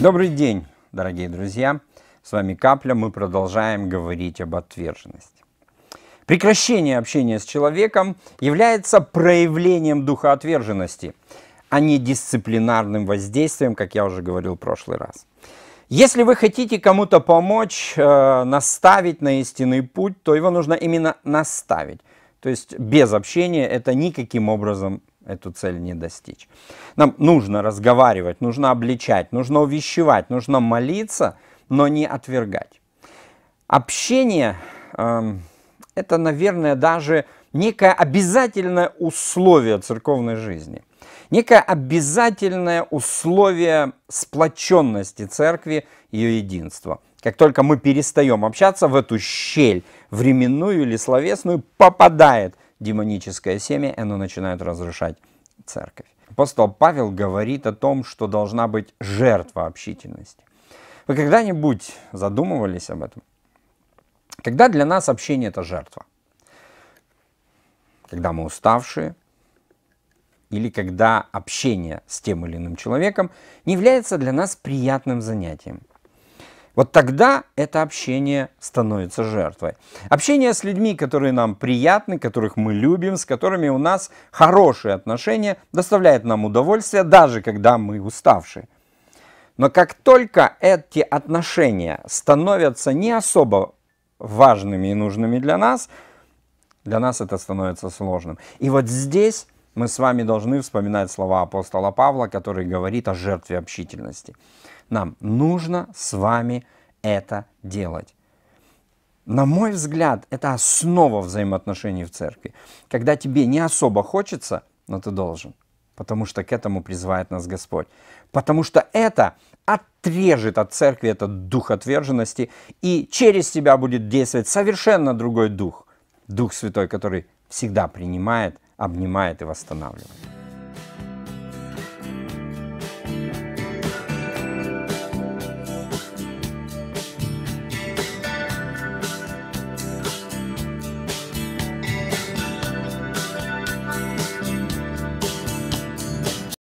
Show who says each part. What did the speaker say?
Speaker 1: Добрый день, дорогие друзья! С вами Капля, мы продолжаем говорить об отверженности. Прекращение общения с человеком является проявлением духа отверженности, а не дисциплинарным воздействием, как я уже говорил в прошлый раз. Если вы хотите кому-то помочь, э, наставить на истинный путь, то его нужно именно наставить. То есть без общения это никаким образом эту цель не достичь. Нам нужно разговаривать, нужно обличать, нужно увещевать, нужно молиться, но не отвергать. Общение э, – это, наверное, даже некое обязательное условие церковной жизни. Некое обязательное условие сплоченности церкви и ее единства. Как только мы перестаем общаться, в эту щель временную или словесную попадает демоническое семя, и оно начинает разрушать церковь. Апостол Павел говорит о том, что должна быть жертва общительности. Вы когда-нибудь задумывались об этом? Когда для нас общение – это жертва? Когда мы уставшие, или когда общение с тем или иным человеком не является для нас приятным занятием. Вот тогда это общение становится жертвой. Общение с людьми, которые нам приятны, которых мы любим, с которыми у нас хорошие отношения, доставляет нам удовольствие, даже когда мы уставшие. Но как только эти отношения становятся не особо важными и нужными для нас, для нас это становится сложным. И вот здесь мы с вами должны вспоминать слова апостола Павла, который говорит о жертве общительности. Нам нужно с вами это делать. На мой взгляд, это основа взаимоотношений в церкви. Когда тебе не особо хочется, но ты должен, потому что к этому призывает нас Господь. Потому что это отрежет от церкви этот дух отверженности, и через тебя будет действовать совершенно другой дух, Дух Святой, который всегда принимает – обнимает и восстанавливает.